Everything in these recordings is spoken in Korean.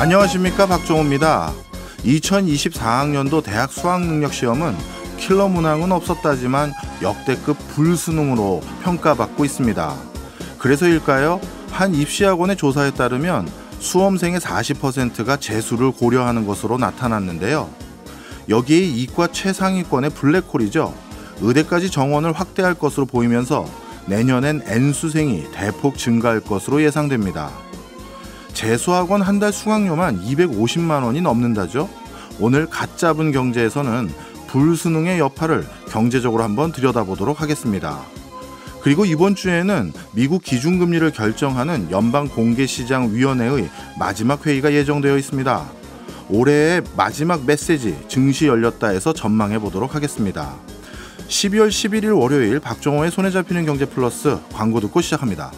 안녕하십니까 박종호입니다. 2024학년도 대학 수학능력 시험은 킬러 문항은 없었다지만 역대급 불수능으로 평가받고 있습니다. 그래서일까요? 한 입시학원의 조사에 따르면 수험생의 40%가 재수를 고려하는 것으로 나타났는데요. 여기에 이과 최상위권의 블랙홀이죠. 의대까지 정원을 확대할 것으로 보이면서 내년엔 N수생이 대폭 증가할 것으로 예상됩니다. 재수학원 한 달 수강료만 250만 원이 넘는다죠. 오늘 가짜분 경제에서는 불수능의 여파를 경제적으로 한번 들여다보도록 하겠습니다. 그리고 이번 주에는 미국 기준금리를 결정하는 연방공개시장위원회의 마지막 회의가 예정되어 있습니다. 올해의 마지막 메시지 증시 열렸다해서 전망해 보도록 하겠습니다. 12월 11일 월요일 박종호의 손에 잡히는 경제 플러스 광고 듣고 시작합니다.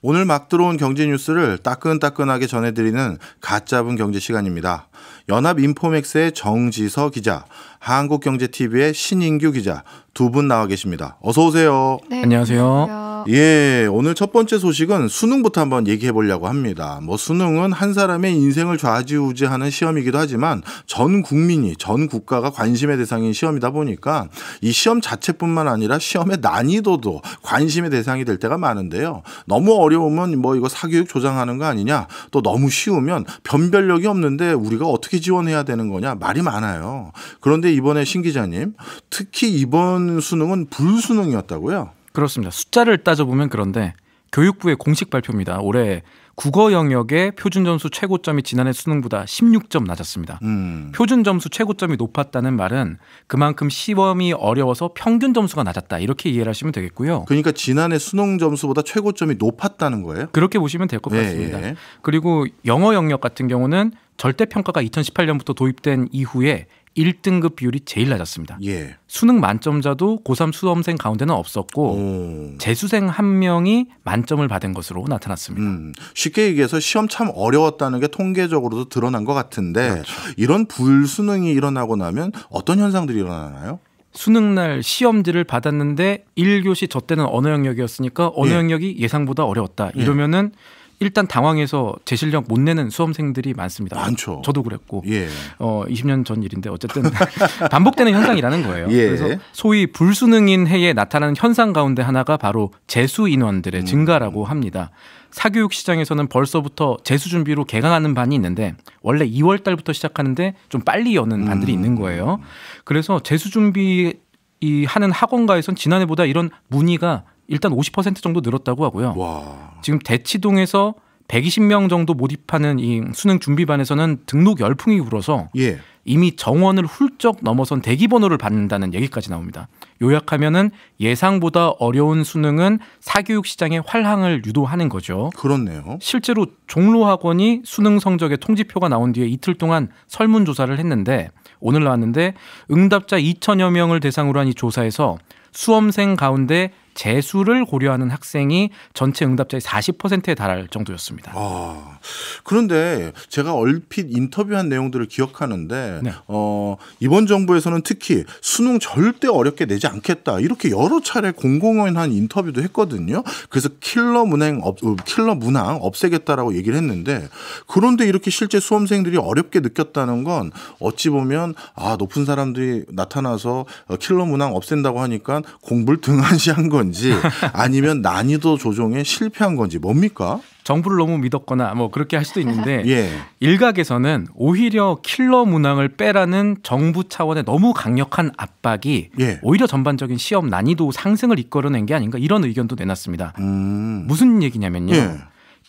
오늘 막 들어온 경제 뉴스를 따끈따끈하게 전해드리는 가짜분 경제 시간입니다. 연합 인포맥스의 정지서 기자, 한국경제TV의 신인규 기자 두 분 나와 계십니다. 어서 오세요. 네, 안녕하세요. 안녕하세요. 예, 아. 오늘 첫 번째 소식은 수능부터 한번 얘기해 보려고 합니다. 뭐 수능은 한 사람의 인생을 좌지우지하는 시험이기도 하지만 전 국민이 전 국가가 관심의 대상인 시험이다 보니까 이 시험 자체뿐만 아니라 시험의 난이도도 관심의 대상이 될 때가 많은데요. 너무 어려우면 뭐 이거 사교육 조장하는 거 아니냐? 또 너무 쉬우면 변별력이 없는데 우리가 어떻게 지원해야 되는 거냐? 말이 많아요. 그런데 이번에 신 기자님, 특히 이번 수능은 불수능이었다고요? 그렇습니다. 숫자를 따져보면 그런데 교육부의 공식 발표입니다. 올해 국어 영역의 표준 점수 최고점이 지난해 수능보다 16점 낮았습니다. 음. 표준 점수 최고점이 높았다는 말은 그만큼 시험이 어려워서 평균 점수가 낮았다 이렇게 이해를 하시면 되겠고요. 그러니까 지난해 수능 점수보다 최고점이 높았다는 거예요? 그렇게 보시면 될것 예, 같습니다. 예, 예. 그리고 영어 영역 같은 경우는 절대평가가 2018년부터 도입된 이후에 1등급 비율이 제일 낮았습니다. 예. 수능 만점자도 고3 수험생 가운데는 없었고 오. 재수생 한 명이 만점을 받은 것으로 나타났습니다. 음, 쉽게 얘기해서 시험 참 어려웠다는 게 통계적으로도 드러난 것 같은데 그렇죠. 이런 불수능이 일어나고 나면 어떤 현상들이 일어나나요? 수능 날 시험지를 받았는데 1교시 저 때는 언어 영역이었으니까 언어 예. 영역이 예상보다 어려웠다. 예. 이러면은 예. 일단 당황해서 제 실력 못 내는 수험생들이 많습니다. 많죠. 저도 그랬고 예. 어 20년 전 일인데 어쨌든 반복되는 현상이라는 거예요. 예. 그래서 소위 불수능인 해에 나타나는 현상 가운데 하나가 바로 재수 인원들의 음. 증가라고 합니다. 사교육 시장에서는 벌써부터 재수 준비로 개강하는 반이 있는데 원래 2월 달부터 시작하는데 좀 빨리 여는 반들이 음. 있는 거예요. 그래서 재수 준비 이 하는 학원가에선 지난해보다 이런 문의가 일단 50% 정도 늘었다고 하고요. 와. 지금 대치동에서 120명 정도 모집하는 이 수능 준비반에서는 등록 열풍이 불어서 예. 이미 정원을 훌쩍 넘어선 대기 번호를 받는다는 얘기까지 나옵니다. 요약하면은 예상보다 어려운 수능은 사교육 시장의 활황을 유도하는 거죠. 그렇네요. 실제로 종로 학원이 수능 성적의 통지표가 나온 뒤에 이틀 동안 설문 조사를 했는데 오늘 나왔는데 응답자 2천여 명을 대상으로 한 이 조사에서 수험생 가운데 재수를 고려하는 학생이 전체 응답자의 40%에 달할 정도였습니다. 어... 그런데 제가 얼핏 인터뷰한 내용들을 기억하는데 네. 어, 이번 정부에서는 특히 수능 절대 어렵게 내지 않겠다 이렇게 여러 차례 공공연한 인터뷰도 했거든요. 그래서 킬러 문항 업, 어, 킬러 문항 없애겠다라고 얘기를 했는데 그런데 이렇게 실제 수험생들이 어렵게 느꼈다는 건 어찌 보면 아 높은 사람들이 나타나서 어, 킬러 문항 없앤다고 하니까 공부를 등한시한 건지 아니면 난이도 조정에 실패한 건지 뭡니까? 정부를 너무 믿었거나 뭐 그렇게 할 수도 있는데 예. 일각에서는 오히려 킬러 문항을 빼라는 정부 차원의 너무 강력한 압박이 예. 오히려 전반적인 시험 난이도 상승을 이끌어낸 게 아닌가 이런 의견도 내놨습니다. 음. 무슨 얘기냐면요. 예.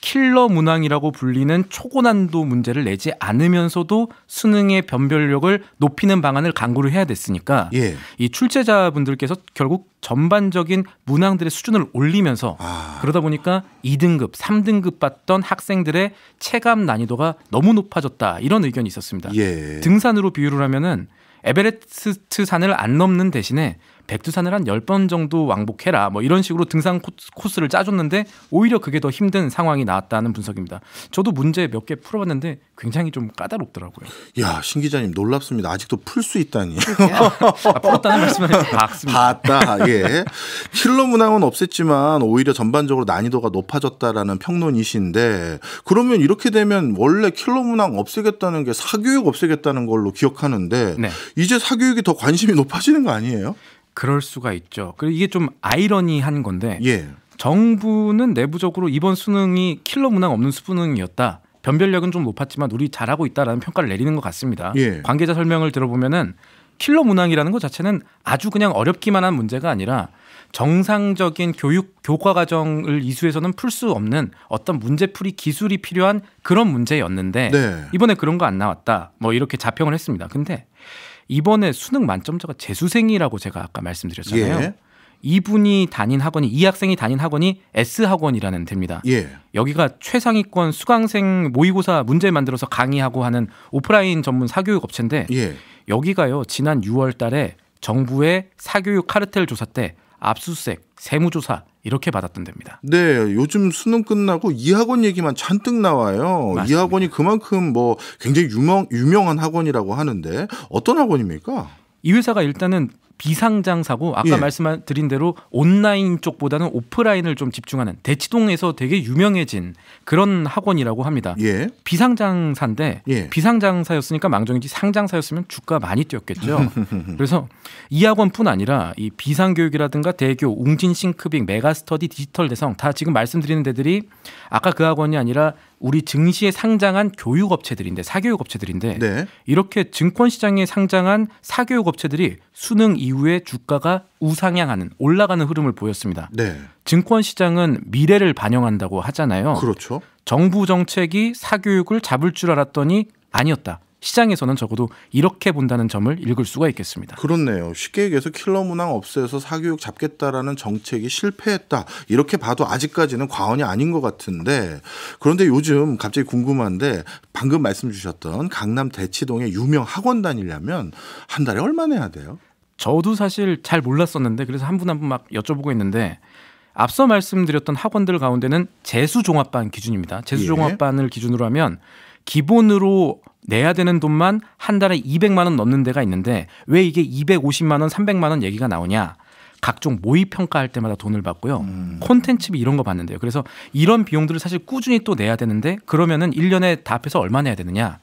킬러 문항이라고 불리는 초고난도 문제를 내지 않으면서도 수능의 변별력을 높이는 방안을 강구를 해야 됐으니까 예. 이 출제자분들께서 결국 전반적인 문항들의 수준을 올리면서 아... 그러다 보니까 2등급, 3등급 받던 학생들의 체감 난이도가 너무 높아졌다 이런 의견이 있었습니다. 예. 등산으로 비유를 하면은 에베레스트 산을 안 넘는 대신에 백두산을 한 10번 정도 왕복해라 뭐 이런 식으로 등산 코스를 짜줬는데 오히려 그게 더 힘든 상황이 나왔다는 분석입니다. 저도 문제 몇 개 풀어봤는데 굉장히 좀 까다롭더라고요. 야, 신 기자님 놀랍습니다. 아직도 풀 수 있다니. 아, 풀었다는 말씀을 봤습니다. 봤다. 예. 힐러 문항은 없앴지만 오히려 전반적으로 난이도가 높아졌다라는 평론이신데 그러면 이렇게 되면 원래 킬러 문항 없애겠다는 게 사교육 없애겠다는 걸로 기억하는데 네. 이제 사교육이 더 관심이 높아지는 거 아니에요? 그럴 수가 있죠. 그리고 이게 좀 아이러니한 건데 예. 정부는 내부적으로 이번 수능이 킬러 문항 없는 수능이었다. 변별력은 좀 높았지만 우리 잘하고 있다라는 평가를 내리는 것 같습니다. 예. 관계자 설명을 들어보면은 킬러 문항이라는 것 자체는 아주 그냥 어렵기만 한 문제가 아니라 정상적인 교육 교과 과정을 이수해서는 풀 수 없는 어떤 문제풀이 기술이 필요한 그런 문제였는데 네. 이번에 그런 거 안 나왔다. 뭐 이렇게 자평을 했습니다. 근데 이번에 수능 만점자가 재수생이라고 제가 아까 말씀드렸잖아요. 예. 이분이 다닌 학원이 이 학생이 다닌 학원이 S 학원이라는 데입니다. 예. 여기가 최상위권 수강생 모의고사 문제 만들어서 강의하고 하는 오프라인 전문 사교육 업체인데 예. 여기가요 지난 6월달에 정부의 사교육 카르텔 조사 때 압수수색, 세무조사 이렇게 받았던 데입니다. 네, 요즘 수능 끝나고 이 학원 얘기만 잔뜩 나와요. 맞습니다. 이 학원이 그만큼 뭐 굉장히 유명 유명한 학원이라고 하는데 어떤 학원입니까? 이 회사가 일단은 비상장사고 아까 예. 말씀드린 대로 온라인 쪽보다는 오프라인을 좀 집중하는 대치동에서 되게 유명해진 그런 학원이라고 합니다. 예. 비상장사인데 예. 비상장사였으니까 망정이지 상장사였으면 주가 많이 뛰었겠죠. 그래서 이 학원뿐 아니라 이 비상교육이라든가 대교, 웅진 싱크빅, 메가스터디, 디지털 대성 다 지금 말씀드리는 데들이 아까 그 학원이 아니라 우리 증시에 상장한 교육업체들인데 사교육업체들인데 네. 이렇게 증권시장에 상장한 사교육업체들이 수능 이 이후에 주가가 우상향하는 올라가는 흐름을 보였습니다. 네. 증권 시장은 미래를 반영한다고 하잖아요. 그렇죠. 정부 정책이 사교육을 잡을 줄 알았더니 아니었다. 시장에서는 적어도 이렇게 본다는 점을 읽을 수가 있겠습니다. 그렇네요. 쉽게 얘기해서 킬러 문항 없애서 사교육 잡겠다라는 정책이 실패했다. 이렇게 봐도 아직까지는 과언이 아닌 것 같은데 그런데 요즘 갑자기 궁금한데 방금 말씀 주셨던 강남 대치동의 유명 학원 다니려면 한 달에 얼마 내야 돼요? 저도 사실 잘 몰랐었는데 그래서 한 분 한 분 막 여쭤보고 있는데 앞서 말씀드렸던 학원들 가운데는 재수 종합반 기준입니다. 재수 예. 종합반을 예. 기준으로 하면 기본으로 내야 되는 돈만 한 달에 200만 원 넘는 데가 있는데 왜 이게 250만 원, 300만 원 얘기가 나오냐? 각종 모의 평가할 때마다 돈을 받고요. 음. 콘텐츠비 이런 거 받는데요. 그래서 이런 비용들을 사실 꾸준히 또 내야 되는데 그러면은 1년에 다 합해서 얼마 내야 되느냐?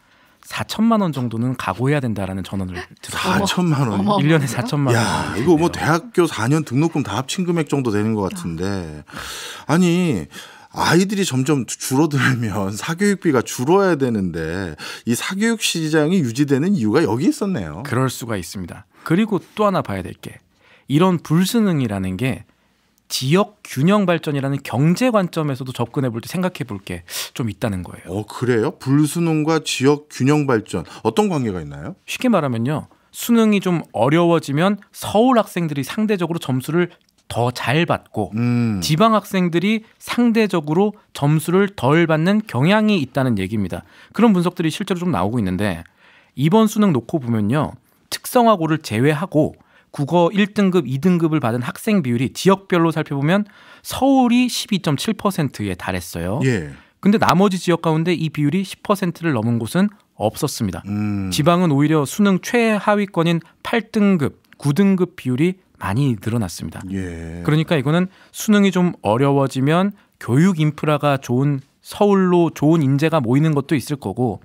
4천만 원 정도는 각오해야 된다라는 전언을 들었어요. 4천만 원. 1년에 4천만 원. 야, 이거 뭐 대학교 4년 등록금 다 합친 금액 정도 되는 것 같은데. 아니, 아이들이 점점 줄어들면 사교육비가 줄어야 되는데 이 사교육 시장이 유지되는 이유가 여기 있었네요. 그럴 수가 있습니다. 그리고 또 하나 봐야 될 게 이런 불순응이라는 게 지역 균형 발전이라는 경제 관점에서도 접근해 볼 때 생각해 볼 게 좀 있다는 거예요. 어, 그래요? 불수능과 지역 균형 발전 어떤 관계가 있나요? 쉽게 말하면요. 수능이 좀 어려워지면 서울 학생들이 상대적으로 점수를 더 잘 받고 음. 지방 학생들이 상대적으로 점수를 덜 받는 경향이 있다는 얘기입니다. 그런 분석들이 실제로 좀 나오고 있는데 이번 수능 놓고 보면요. 특성화고를 제외하고 국어 1등급, 2등급을 받은 학생 비율이 지역별로 살펴보면 서울이 12.7%에 달했어요. 예. 근데 나머지 지역 가운데 이 비율이 10%를 넘은 곳은 없었습니다. 음. 지방은 오히려 수능 최하위권인 8등급, 9등급 비율이 많이 늘어났습니다. 예. 그러니까 이거는 수능이 좀 어려워지면 교육 인프라가 좋은 서울로 좋은 인재가 모이는 것도 있을 거고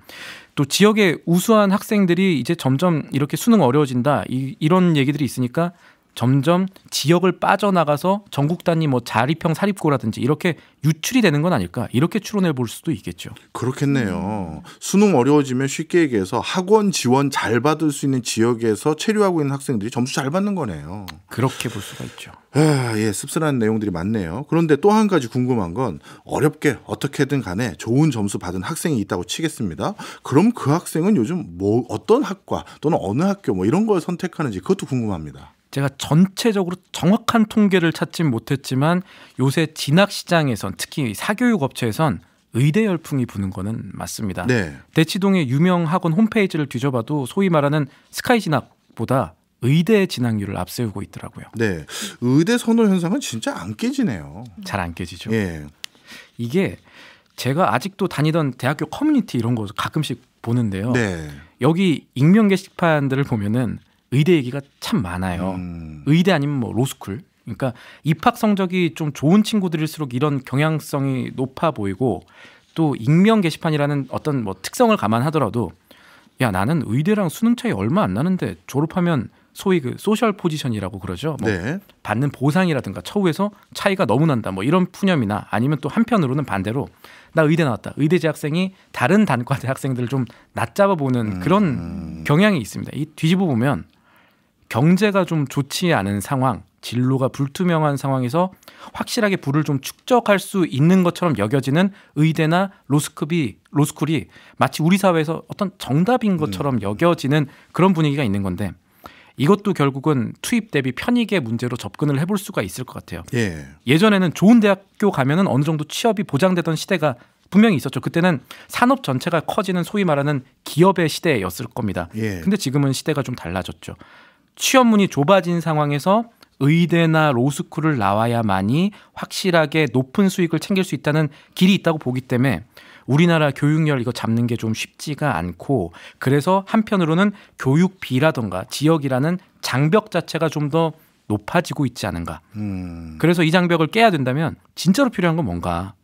또 지역의 우수한 학생들이 이제 점점 이렇게 수능 어려워진다 이, 이런 얘기들이 있으니까 점점 지역을 빠져나가서 전국 단위 뭐 자립형 사립고라든지 이렇게 유출이 되는 건 아닐까 이렇게 추론해 볼 수도 있겠죠. 그렇겠네요. 수능 어려워지면 쉽게 얘기해서 학원 지원 잘 받을 수 있는 지역에서 체류하고 있는 학생들이 점수 잘 받는 거네요. 그렇게 볼 수가 있죠. 아, 예, 씁쓸한 내용들이 많네요. 그런데 또 한 가지 궁금한 건 어렵게 어떻게든 간에 좋은 점수 받은 학생이 있다고 치겠습니다. 그럼 그 학생은 요즘 뭐 어떤 학과 또는 어느 학교 뭐 이런 걸 선택하는지 그것도 궁금합니다. 제가 전체적으로 정확한 통계를 찾진 못했지만 요새 진학 시장에선 특히 사교육 업체에선 의대 열풍이 부는 거는 맞습니다. 네. 대치동의 유명 학원 홈페이지를 뒤져봐도 소위 말하는 스카이 진학보다 의대 진학률을 앞세우고 있더라고요. 네. 의대 선호 현상은 진짜 안 깨지네요. 잘 안 깨지죠. 예. 이게 제가 아직도 다니던 대학교 커뮤니티 이런 거 가끔씩 보는데요. 네. 여기 익명 게시판들을 보면은 의대 얘기가 참 많아요. 음. 의대 아니면 뭐 로스쿨. 그러니까 입학 성적이 좀 좋은 친구들일수록 이런 경향성이 높아 보이고 또 익명 게시판이라는 어떤 뭐 특성을 감안하더라도 야 나는 의대랑 수능 차이 얼마 안 나는데 졸업하면 소위 그 소셜 포지션이라고 그러죠. 뭐 네. 받는 보상이라든가 처우에서 차이가 너무 난다. 뭐 이런 푸념이나 아니면 또 한편으로는 반대로 나 의대 나왔다. 의대 재학생이 다른 단과 대학생들을 좀 낮잡아 보는 음. 그런 경향이 있습니다. 이 뒤집어 보면 경제가 좀 좋지 않은 상황, 진로가 불투명한 상황에서 확실하게 부를 좀 축적할 수 있는 것처럼 여겨지는 의대나 로스쿨이 로스쿨이 마치 우리 사회에서 어떤 정답인 것처럼 음. 여겨지는 그런 분위기가 있는 건데 이것도 결국은 투입 대비 편익의 문제로 접근을 해볼 수가 있을 것 같아요. 예. 예전에는 좋은 대학교 가면은 어느 정도 취업이 보장되던 시대가 분명히 있었죠. 그때는 산업 전체가 커지는 소위 말하는 기업의 시대였을 겁니다. 예. 근데 지금은 시대가 좀 달라졌죠. 취업문이 좁아진 상황에서 의대나 로스쿨을 나와야만이 확실하게 높은 수익을 챙길 수 있다는 길이 있다고 보기 때문에 우리나라 교육열 이거 잡는 게 좀 쉽지가 않고 그래서 한편으로는 교육비라던가 지역이라는 장벽 자체가 좀 더 높아지고 있지 않은가. 음. 그래서 이 장벽을 깨야 된다면 진짜로 필요한 건 뭔가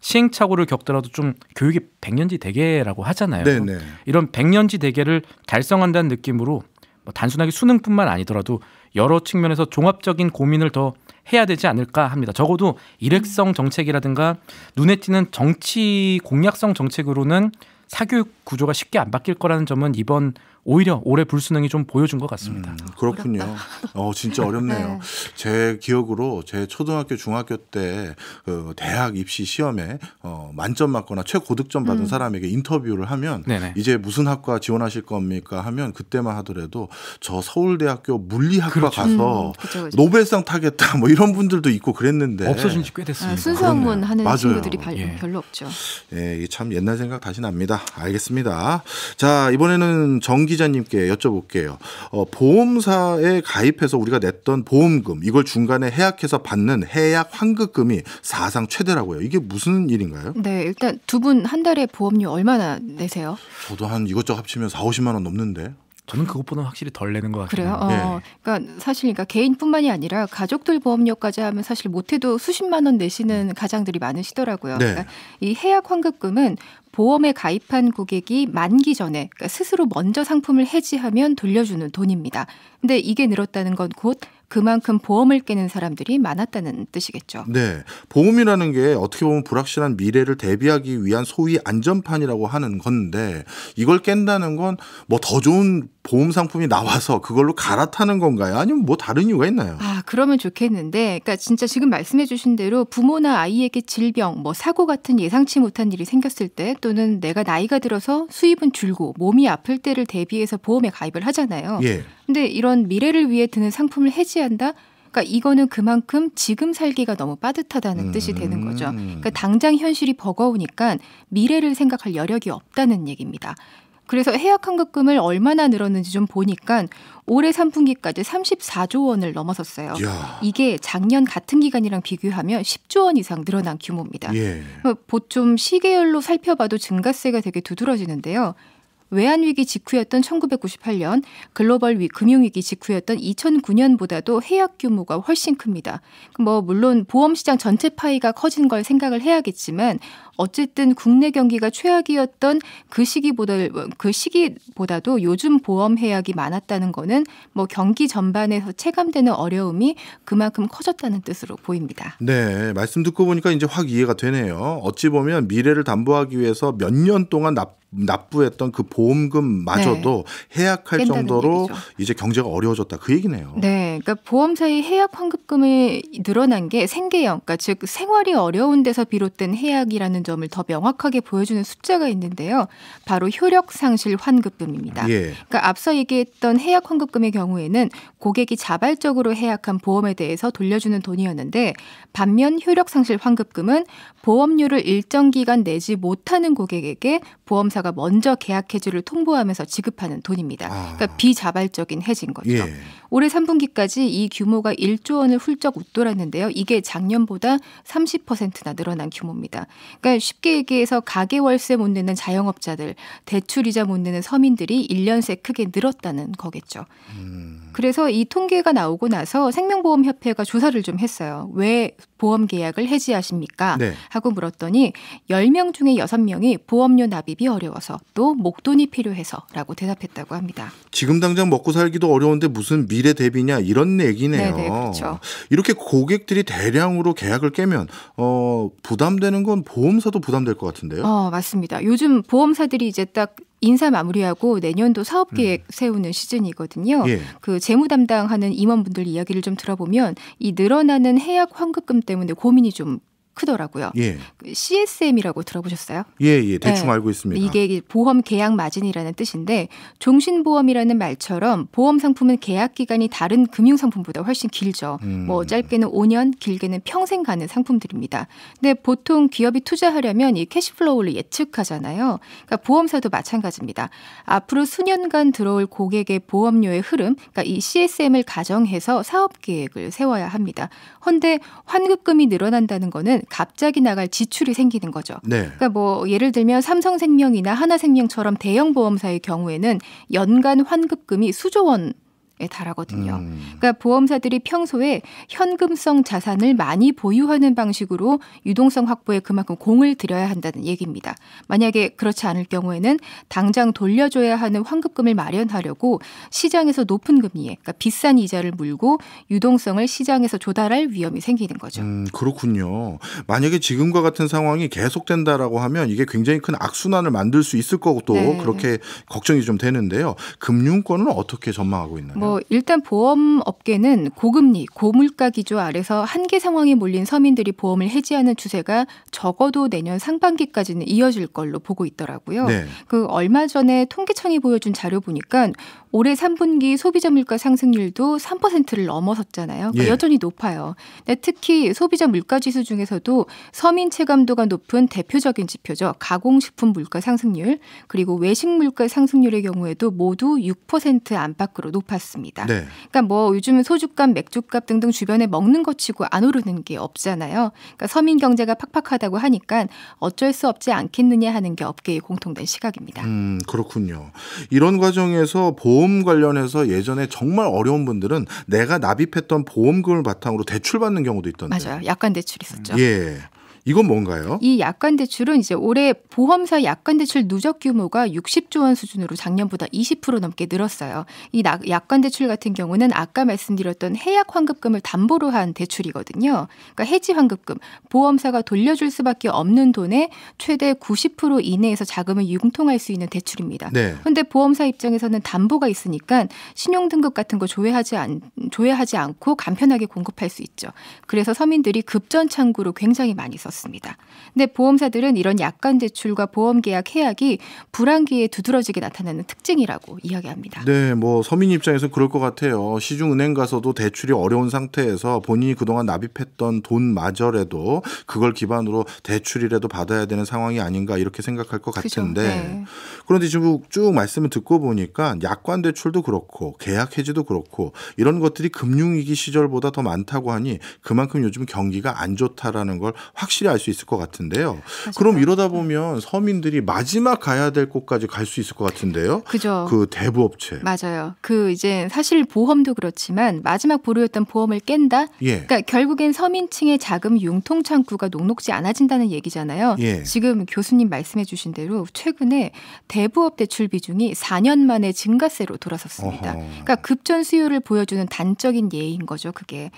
시행착오를 겪더라도 좀 교육이 백년지 대계라고 하잖아요. 네네. 이런 백년지 대계를 달성한다는 느낌으로 뭐 단순하게 수능뿐만 아니더라도 여러 측면에서 종합적인 고민을 더 해야 되지 않을까 합니다. 적어도 일핵성 음. 정책이라든가 눈에 띄는 정치 공약성 정책으로는 사교육 구조가 쉽게 안 바뀔 거라는 점은 이번 오히려 올해 불수능이 좀 보여준 것 같습니다. 음, 그렇군요. 어 진짜 어렵네요. 네. 제 기억으로 제 초등학교 중학교 때그 대학 입시 시험에 어, 만점 맞거나 최고득점 받은 음. 사람에게 인터뷰를 하면 네네. 이제 무슨 학과 지원하실 겁니까 하면 그때만 하더라도 저 서울대학교 물리학과 그렇죠. 가서 음, 그렇죠, 그렇죠. 노벨상 타겠다 뭐 이런 분들도 있고 그랬는데 없어진 지 꽤 됐습니다. 아, 순수학문 하는 맞아요. 친구들이 발, 예. 별로 없죠. 예, 참 옛날 생각 다시 납니다. 알겠습니다. 자 이번에는 정기 기자님께 여쭤볼게요. 어, 보험사에 가입해서 우리가 냈던 보험금 이걸 중간에 해약해서 받는 해약 환급금이 사상 최대라고요. 이게 무슨 일인가요? 네, 일단 두 분 한 달에 보험료 얼마나 내세요? 저도 한 이것저것 합치면 4, 50만 원 넘는데. 저는 그것보다는 확실히 덜 내는 것 같아요. 그래요. 어, 네. 그러니까 사실 그러니까 개인뿐만이 아니라 가족들 보험료까지 하면 사실 못해도 수십만 원 내시는 음. 가장들이 많으시더라고요. 네. 그러니까 이 해약 환급금은 보험에 가입한 고객이 만기 전에 그러니까 스스로 먼저 상품을 해지하면 돌려주는 돈입니다. 근데 이게 늘었다는 건 곧 그만큼 보험을 깨는 사람들이 많았다는 뜻이겠죠. 네. 보험이라는 게 어떻게 보면 불확실한 미래를 대비하기 위한 소위 안전판이라고 하는 건데 이걸 깬다는 건 뭐 더 좋은 보험 상품이 나와서 그걸로 갈아타는 건가요? 아니면 뭐 다른 이유가 있나요? 아, 그러면 좋겠는데, 그러니까 진짜 지금 말씀해주신 대로 부모나 아이에게 질병, 뭐 사고 같은 예상치 못한 일이 생겼을 때 또는 내가 나이가 들어서 수입은 줄고 몸이 아플 때를 대비해서 보험에 가입을 하잖아요. 예. 근데 이런 미래를 위해 드는 상품을 해지한다? 그러니까 이거는 그만큼 지금 살기가 너무 빠듯하다는 음. 뜻이 되는 거죠. 그러니까 음. 당장 현실이 버거우니까 미래를 생각할 여력이 없다는 얘기입니다. 그래서 해약 환급금을 얼마나 늘었는지 좀 보니까 올해 3분기까지 34조 원을 넘어섰어요. 야. 이게 작년 같은 기간이랑 비교하면 10조 원 이상 늘어난 규모입니다. 예. 보좀 시계열로 살펴봐도 증가세가 되게 두드러지는데요. 외환위기 직후였던 1998년, 글로벌 위, 금융위기 직후였던 2009년보다도 해약 규모가 훨씬 큽니다. 뭐, 물론 보험시장 전체 파이가 커진 걸 생각을 해야겠지만, 어쨌든 국내 경기가 최악이었던 그 시기보다 그 시기보다도 요즘 보험 해약이 많았다는 거는 뭐 경기 전반에서 체감되는 어려움이 그만큼 커졌다는 뜻으로 보입니다. 네, 말씀 듣고 보니까 이제 확 이해가 되네요. 어찌 보면 미래를 담보하기 위해서 몇 년 동안 납 납부했던 그 보험금마저도 네. 해약할 정도로 얘기죠. 이제 경제가 어려워졌다 그 얘기네요. 네, 그러니까 보험사의 해약 환급금이 늘어난 게 생계형, 그러니까 즉 생활이 어려운 데서 비롯된 해약이라는 있다는 점을 더 명확하게 보여주는 숫자가 있는데요. 바로 효력 상실 환급금입니다. 예. 그러니까 앞서 얘기했던 해약 환급금의 경우에는 고객이 자발적으로 해약한 보험에 대해서 돌려주는 돈이었는데 반면 효력 상실 환급금은 보험료를 일정 기간 내지 못하는 고객에게 보험사가 먼저 계약 해지를 통보하면서 지급하는 돈입니다. 아. 그러니까 비자발적인 해진 거죠. 예. 올해 3분기까지 이 규모가 1조 원을 훌쩍 웃돌았는데요. 이게 작년보다 30%나 늘어난 규모입니다. 그러니까 그러니까 쉽게 얘기해서 가계 월세 못 내는 자영업자들, 대출 이자 못 내는 서민들이 1년 새 크게 늘었다는 거겠죠. 음. 그래서 이 통계가 나오고 나서 생명보험협회가 조사를 좀 했어요. 왜 보험 계약을 해지하십니까? 네. 하고 물었더니 10명 중에 6명이 보험료 납입이 어려워서 또 목돈이 필요해서라고 대답했다고 합니다. 지금 당장 먹고 살기도 어려운데 무슨 미래 대비냐 이런 얘기네요. 네네, 네, 그렇죠. 이렇게 고객들이 대량으로 계약을 깨면 어, 부담되는 건 보험 보험사도 부담될 것 같은데요. 어, 맞습니다. 요즘 보험사들이 이제 딱 인사 마무리하고 내년도 사업 계획 음. 세우는 시즌이거든요. 예. 그 재무 담당하는 임원분들 이야기를 좀 들어보면 이 늘어나는 해약 환급금 때문에 고민이 좀 크더라고요. 예. 그 CSM이라고 들어보셨어요? 예, 예, 대충 네. 알고 있습니다. 이게 보험 계약 마진이라는 뜻인데 종신보험이라는 말처럼 보험 상품은 계약 기간이 다른 금융 상품보다 훨씬 길죠. 음. 뭐 짧게는 5년, 길게는 평생 가는 상품들입니다. 근데 보통 기업이 투자하려면 이 캐시플로우를 예측하잖아요. 그러니까 보험사도 마찬가지입니다. 앞으로 수년간 들어올 고객의 보험료의 흐름, 그러니까 이 CSM을 가정해서 사업 계획을 세워야 합니다. 헌데 환급금이 늘어난다는 거는 갑자기 나갈 지출이 생기는 거죠. 네. 그러니까 뭐 예를 들면 삼성생명이나 하나생명처럼 대형 보험사의 경우에는 연간 환급금이 수조 원 달하거든요. 음. 그러니까 보험사들이 평소에 현금성 자산을 많이 보유하는 방식으로 유동성 확보에 그만큼 공을 들여야 한다는 얘기입니다. 만약에 그렇지 않을 경우에는 당장 돌려줘야 하는 환급금을 마련하려고 시장에서 높은 금리에 그러니까 비싼 이자를 물고 유동성을 시장에서 조달할 위험이 생기는 거죠. 음, 그렇군요. 만약에 지금과 같은 상황이 계속된다라고 하면 이게 굉장히 큰 악순환을 만들 수 있을 거고 또 네. 그렇게 걱정이 좀 되는데요. 금융권은 어떻게 전망하고 있나요? 뭐 일단 보험 업계는 고금리, 고물가 기조 아래서 한계 상황에 몰린 서민들이 보험을 해지하는 추세가 적어도 내년 상반기까지는 이어질 걸로 보고 있더라고요. 네. 그 얼마 전에 통계청이 보여준 자료 보니까 올해 3분기 소비자 물가 상승률도 3%를 넘어섰잖아요. 그 예. 여전히 높아요. 근데 특히 소비자 물가 지수 중에서도 서민 체감도가 높은 대표적인 지표죠. 가공식품 물가 상승률 그리고 외식 물가 상승률의 경우에도 모두 6% 안팎으로 높았습니다. 합니다. 네. 그러니까 뭐 요즘은 소주값, 맥주값 등등 주변에 먹는 것 치고 안 오르는 게 없잖아요. 그러니까 서민 경제가 팍팍하다고 하니까 어쩔 수 없지 않겠느냐 하는 게 업계의 공통된 시각입니다. 음, 그렇군요. 이런 과정에서 보험 관련해서 예전에 정말 어려운 분들은 내가 납입했던 보험금을 바탕으로 대출받는 경우도 있던데. 맞아요. 약간 대출 있었죠. 예. 이건 뭔가요? 이 약관 대출은 이제 올해 보험사 약관 대출 누적 규모가 60조 원 수준으로 작년보다 20% 넘게 늘었어요. 이 약관 대출 같은 경우는 아까 말씀드렸던 해약 환급금을 담보로 한 대출이거든요. 그러니까 해지 환급금, 보험사가 돌려줄 수밖에 없는 돈에 최대 90% 이내에서 자금을 융통할 수 있는 대출입니다. 네. 그데 보험사 입장에서는 담보가 있으니까 신용 등급 같은 거 조회하지 않 조회하지 않고 간편하게 공급할 수 있죠. 그래서 서민들이 급전 창구로 굉장히 많이 써. 요 들었습니다. 근데 보험사들은 이런 약관 제출과 보험 계약 해약이 불안기에 두드러지게 나타나는 특징이라고 이야기합니다. 네, 뭐 서민 입장에서 그럴 것 같아요. 시중은행 가서도 대출이 어려운 상태에서 본인이 그동안 납입했던 돈마저라도 그걸 기반으로 대출이라도 받아야 되는 상황이 아닌가 이렇게 생각할 것 같은데 네. 그런데 지금 쭉 말씀을 듣고 보니까 약관 대출도 그렇고 계약 해지도 그렇고 이런 것들이 금융위기 시절보다 더 많다고 하니 그만큼 요즘 경기가 안 좋다라는 걸 확실히 확실히 알수 있을 것 같은데요. 맞아요. 그럼 이러다 보면 서민들이 마지막 가야 될 곳까지 갈 수 있을 것 같은데요. 그죠. 그 대부업체. 맞아요. 그 이제 사실 보험도 그렇지만 마지막 보류였던 보험을 깬다. 예. 그러니까 결국엔 서민층의 자금 융통 창구가 녹록지 않아진다는 얘기잖아요. 예. 지금 교수님 말씀해주신 대로 최근에 대부업 대출 비중이 4년 만에 증가세로 돌아섰습니다. 어허. 그러니까 급전 수요를 보여주는 단적인 예인 거죠. 그게.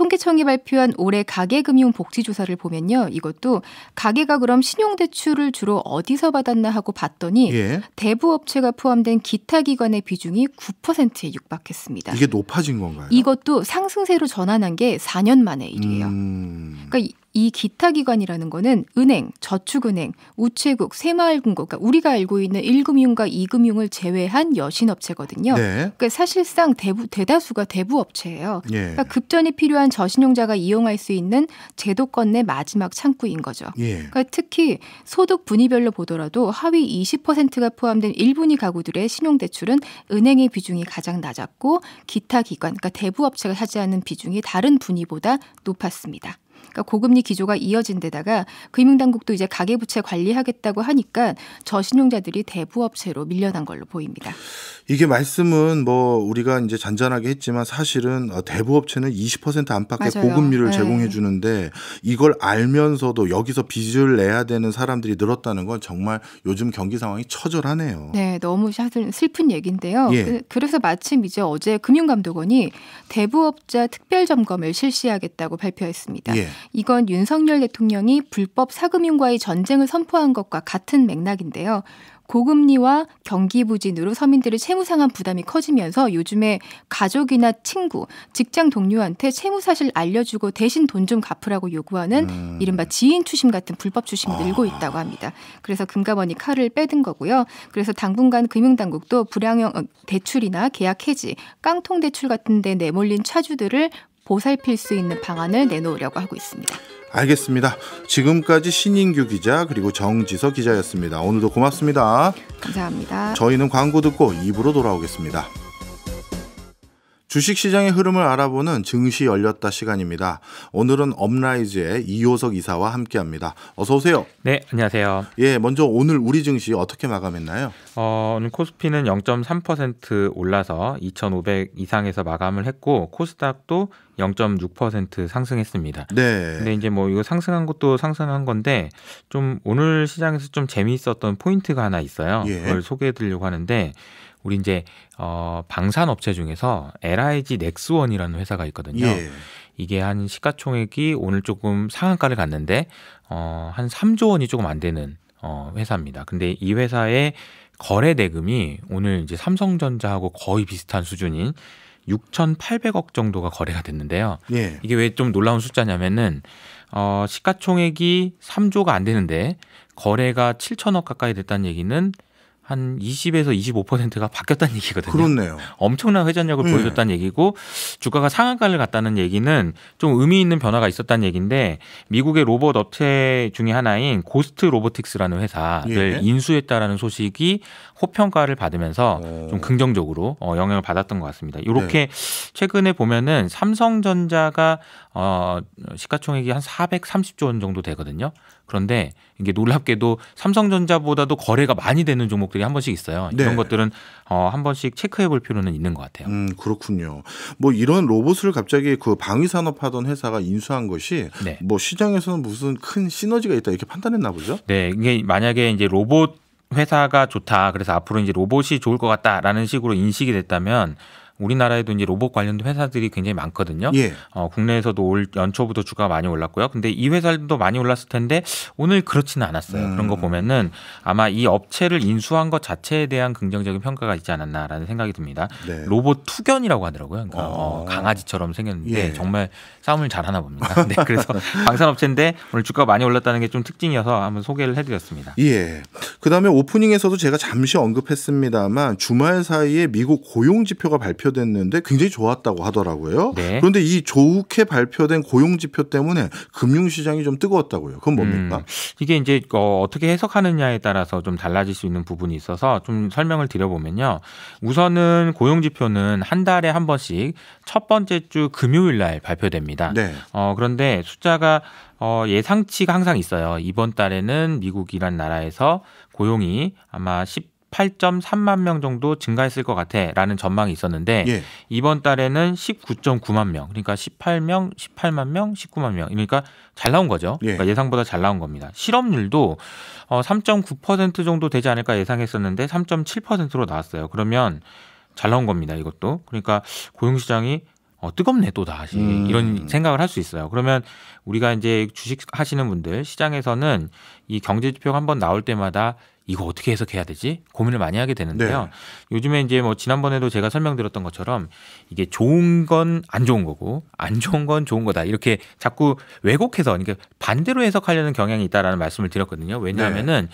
통계청이 발표한 올해 가계금융 복지조사를 보면요. 이것도 가계가 그럼 신용대출을 주로 어디서 받았나 하고 봤더니 예. 대부업체가 포함된 기타 기관의 비중이 9%에 육박했습니다. 이게 높아진 건가요? 이것도 상승세로 전환한 게 4년 만에 일이에요. 음... 그러니까 이 기타 기관이라는 거는 은행, 저축은행, 우체국, 새마을금고, 그러니까 우리가 알고 있는 1금융과 2금융을 제외한 여신업체거든요. 네. 그러니까 사실상 대부, 대다수가 대부업체예요. 예. 그러니까 급전이 필요한 저신용자가 이용할 수 있는 제도권 내 마지막 창구인 거죠. 예. 그러니까 특히 소득 분위별로 보더라도 하위 20%가 포함된 1분위 가구들의 신용대출은 은행의 비중이 가장 낮았고 기타 기관, 그러니까 대부업체가 차지하는 비중이 다른 분위보다 높았습니다. 그러니까 고금리 기조가 이어진 데다가 금융당국도 이제 가계부채 관리하겠다고 하니까 저신용자들이 대부업체로 밀려난 걸로 보입니다. 이게 말씀은 뭐 우리가 이제 잔잔하게 했지만 사실은 어, 대부업체는 20% 안팎의 맞아요. 고금리를 네. 제공해 주는데 이걸 알면서도 여기서 빚을 내야 되는 사람들이 늘었다는 건 정말 요즘 경기 상황이 처절하네요. 네, 너무 슬픈 얘기인데요. 예. 그, 래서 마침 이제 어제 금융감독원이 대부업자 특별점검을 실시하겠다고 발표했습니다. 예. 이건 윤석열 대통령이 불법 사금융과의 전쟁을 선포한 것과 같은 맥락인데요. 고금리와 경기 부진으로 서민들의 채무 상환 부담이 커지면서 요즘에 가족이나 친구, 직장 동료한테 채무 사실 알려주고 대신 돈 좀 갚으라고 요구하는 음. 이른바 지인 추심 같은 불법 추심이 늘고 아. 있다고 합니다. 그래서 금감원이 칼을 빼든 거고요. 그래서 당분간 금융당국도 불량형 어, 대출이나 계약 해지, 깡통 대출 같은 데 내몰린 차주들을 보살필 수 있는 방안을 내놓으려고 하고 있습니다. 알겠습니다. 지금까지 신인규 기자 그리고 정지서 기자였습니다. 오늘도 고맙습니다. 감사합니다. 저희는 광고 듣고 입으로 돌아오겠습니다. 주식시장의 흐름을 알아보는 증시 열렸다 시간입니다. 오늘은 업라이즈의 이호석 이사와 함께합니다. 어서 오세요. 네, 안녕하세요. 예, 먼저 오늘 우리 증시 어떻게 마감했나요? 어, 오늘 코스피는 0.3% 올라서 2,500 이상에서 마감을 했고 코스닥도 0.6% 상승했습니다. 네. 근데 이제 뭐 이거 상승한 것도 상승한 건데 좀 오늘 시장에서 좀 재미있었던 포인트가 하나 있어요. 예. 그걸 소개해 드리려고 하는데 우리 이제 어 방산 업체 중에서 LIG 넥스원이라는 회사가 있거든요. 예. 이게 한 시가총액이 오늘 조금 상한가를 갔는데 어한 3조 원이 조금 안 되는 어 회사입니다. 근데 이 회사의 거래 대금이 오늘 이제 삼성전자하고 거의 비슷한 수준인 6,800억 정도가 거래가 됐는데요. 예. 이게 왜 좀 놀라운 숫자냐면은 어 시가총액이 3조가 안 되는데 거래가 7천억 가까이 됐다는 얘기는 한 20에서 25%가 바뀌었다는 얘기거든요. 그렇네요. 엄청난 회전력을 네. 보여줬다는 얘기고 주가가 상한가를 갔다는 얘기는 좀 의미 있는 변화가 있었다는 얘기인데 미국의 로봇 업체 중의 하나인 고스트 로보틱스라는 회사를 예. 인수했다라는 소식이 호평가를 받으면서 오. 좀 긍정적으로 어, 영향을 받았던 것 같습니다. 이렇게 네. 최근에 보면은 삼성전자가 어 시가총액이 한 430조 원 정도 되거든요. 그런데 이게 놀랍게도 삼성전자보다도 거래가 많이 되는 종목들이 한 번씩 있어요. 네. 이런 네. 것들은 어, 한 번씩 체크해 볼 필요는 있는 것 같아요. 음, 그렇군요. 뭐 이런 로봇을 갑자기 그 방위 산업 하던 회사가 인수한 것이 네. 뭐 시장에서는 무슨 큰 시너지가 있다 이렇게 판단했나 보죠? 네. 이게 만약에 이제 로봇 회사가 좋다. 그래서 앞으로 이제 로봇이 좋을 것 같다라는 식으로 인식이 됐다면 우리나라에도 이제 로봇 관련된 회사들이 굉장히 많거든요. 예. 어, 국내에서도 올 연초부터 주가 많이 올랐고요. 근데 이 회사들도 많이 올랐을 텐데 오늘 그렇지는 않았어요. 음. 그런 거 음. 보면은 아마 이 업체를 인수한 것 자체에 대한 긍정적인 평가가 있지 않았나라는 생각이 듭니다. 네. 로봇 투견이라고 하더라고요. 그러니까 어. 어, 강아지처럼 생겼는데 예. 정말 싸움을 잘하나 봅니다. 네, 그래서 방산업체인데 오늘 주가 많이 올랐다는 게 좀 특징이어서 한번 소개를 해드렸습니다. 예. 그 다음에 오프닝에서도 제가 잠시 언급했습니다만 주말 사이에 미국 고용 지표가 발표 발표됐는데 굉장히 좋았다고 하더라고요. 네. 그런데 이 좋게 발표된 고용 지표 때문에 금융 시장이 좀 뜨거웠다고요. 그건 뭡니까? 음, 이게 이제 어, 어떻게 해석하느냐에 따라서 좀 달라질 수 있는 부분이 있어서 좀 설명을 드려보면요. 우선은 고용 지표는 한 달에 한 번씩 첫 번째 주 금요일 날 발표됩니다. 네. 어, 그런데 숫자가 어, 예상치가 항상 있어요. 이번 달에는 미국이란 나라에서 고용이 아마 10 8 3만명 정도 증가했을 것 같아라는 전망이 있었는데 예. 이번 달에는 19.9만 명, 그러니까 18명, 18만 명, 19만 명, 그러니까 잘 나온 거죠. 예. 그러니까 상보다잘 나온 겁니다. 실업률도 어, 3.9% 정도 되지 않을까 예상했었는데 3.7%로 나왔어요. 그러면 잘 나온 겁니다. 이것도 그러니까 고용 시장이 어, 뜨겁네 또 다시 음. 이런 생각을 할 수 있어요. 그러면 우리가 이제 주식 하시는 분들 시장에서는 이 경제 지표가 한 번 나올 때마다 이거 어떻게 해석해야 되지 고민을 많이 하게 되는데요. 네. 요즘에 이제 뭐 지난번에도 제가 설명드렸던 것처럼 이게 좋은 건 안 좋은 거고 안 좋은 건 좋은 거다 이렇게 자꾸 왜곡해서 그러니까 반대로 해석하려는 경향이 있다라는 말씀을 드렸거든요. 왜냐하면은